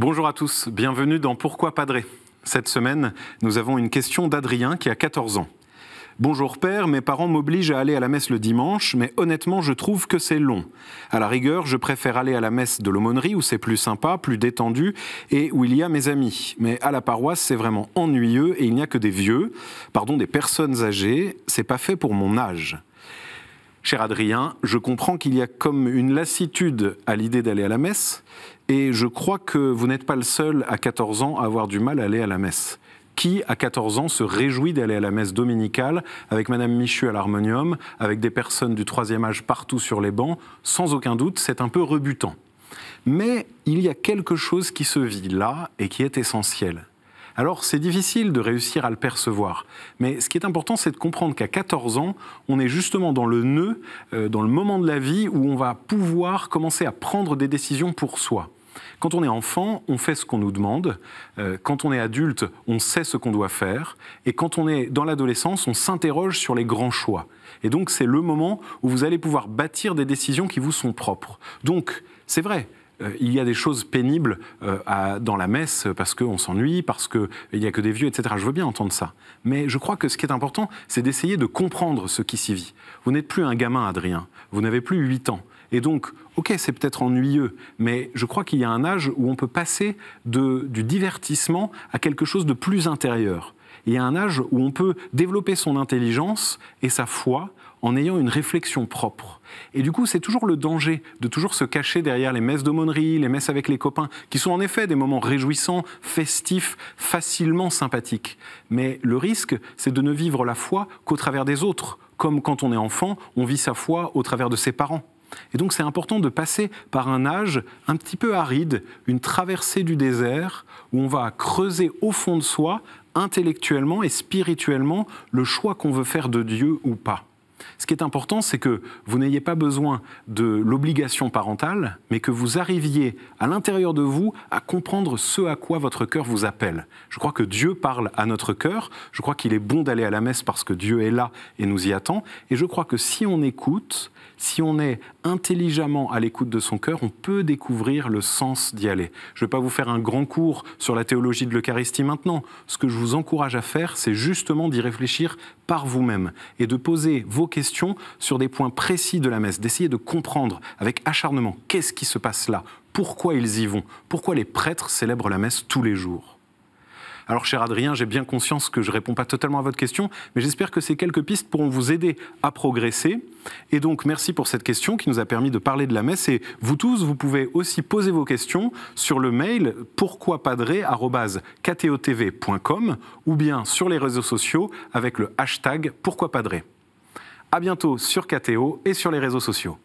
Bonjour à tous, bienvenue dans Pourquoi Padré Cette semaine, nous avons une question d'Adrien qui a 14 ans. Bonjour père, mes parents m'obligent à aller à la messe le dimanche, mais honnêtement, je trouve que c'est long. À la rigueur, je préfère aller à la messe de l'aumônerie où c'est plus sympa, plus détendu et où il y a mes amis. Mais à la paroisse, c'est vraiment ennuyeux et il n'y a que des vieux, pardon, des personnes âgées, c'est pas fait pour mon âge. Cher Adrien, je comprends qu'il y a comme une lassitude à l'idée d'aller à la messe, et je crois que vous n'êtes pas le seul à 14 ans à avoir du mal à aller à la messe. Qui, à 14 ans, se réjouit d'aller à la messe dominicale avec Madame Michu à l'harmonium, avec des personnes du troisième âge partout sur les bancs Sans aucun doute, c'est un peu rebutant. Mais il y a quelque chose qui se vit là et qui est essentiel. Alors c'est difficile de réussir à le percevoir, mais ce qui est important, c'est de comprendre qu'à 14 ans, on est justement dans le nœud, euh, dans le moment de la vie où on va pouvoir commencer à prendre des décisions pour soi. Quand on est enfant, on fait ce qu'on nous demande. Euh, quand on est adulte, on sait ce qu'on doit faire. Et quand on est dans l'adolescence, on s'interroge sur les grands choix. Et donc, c'est le moment où vous allez pouvoir bâtir des décisions qui vous sont propres. Donc, c'est vrai, euh, il y a des choses pénibles euh, dans la messe parce qu'on s'ennuie, parce qu'il n'y a que des vieux, etc. Je veux bien entendre ça. Mais je crois que ce qui est important, c'est d'essayer de comprendre ce qui s'y vit. Vous n'êtes plus un gamin, Adrien. Vous n'avez plus 8 ans. Et donc, ok, c'est peut-être ennuyeux, mais je crois qu'il y a un âge où on peut passer du divertissement à quelque chose de plus intérieur. Il y a un âge où on peut développer son intelligence et sa foi en ayant une réflexion propre. Et du coup, c'est toujours le danger de toujours se cacher derrière les messes d'aumônerie, les messes avec les copains, qui sont en effet des moments réjouissants, festifs, facilement sympathiques. Mais le risque, c'est de ne vivre la foi qu'au travers des autres, comme quand on est enfant, on vit sa foi au travers de ses parents. Et donc c'est important de passer par un âge un petit peu aride, une traversée du désert, où on va creuser au fond de soi, intellectuellement et spirituellement, le choix qu'on veut faire de Dieu ou pas. Ce qui est important, c'est que vous n'ayez pas besoin de l'obligation parentale, mais que vous arriviez à l'intérieur de vous à comprendre ce à quoi votre cœur vous appelle. Je crois que Dieu parle à notre cœur, je crois qu'il est bon d'aller à la messe parce que Dieu est là et nous y attend, et je crois que si on écoute, si on est intelligemment à l'écoute de son cœur, on peut découvrir le sens d'y aller. Je ne vais pas vous faire un grand cours sur la théologie de l'Eucharistie maintenant. Ce que je vous encourage à faire, c'est justement d'y réfléchir par vous-même et de poser vos questions sur des points précis de la messe, d'essayer de comprendre avec acharnement qu'est-ce qui se passe là, pourquoi ils y vont, pourquoi les prêtres célèbrent la messe tous les jours. Alors, cher Adrien, j'ai bien conscience que je ne réponds pas totalement à votre question, mais j'espère que ces quelques pistes pourront vous aider à progresser. Et donc, merci pour cette question qui nous a permis de parler de la messe. Et vous tous, vous pouvez aussi poser vos questions sur le mail pourquoipadré.com ou bien sur les réseaux sociaux avec le hashtag pourquoipadré. À bientôt sur KTO et sur les réseaux sociaux.